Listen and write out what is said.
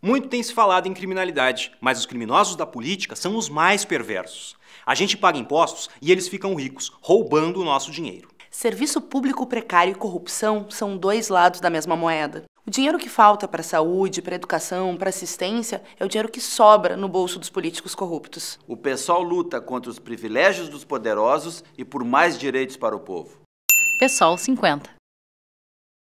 Muito tem se falado em criminalidade, mas os criminosos da política são os mais perversos. A gente paga impostos e eles ficam ricos, roubando o nosso dinheiro. Serviço público precário e corrupção são dois lados da mesma moeda. O dinheiro que falta para a saúde, para a educação, para assistência é o dinheiro que sobra no bolso dos políticos corruptos. O pessoal luta contra os privilégios dos poderosos e por mais direitos para o povo. Pessoal 50.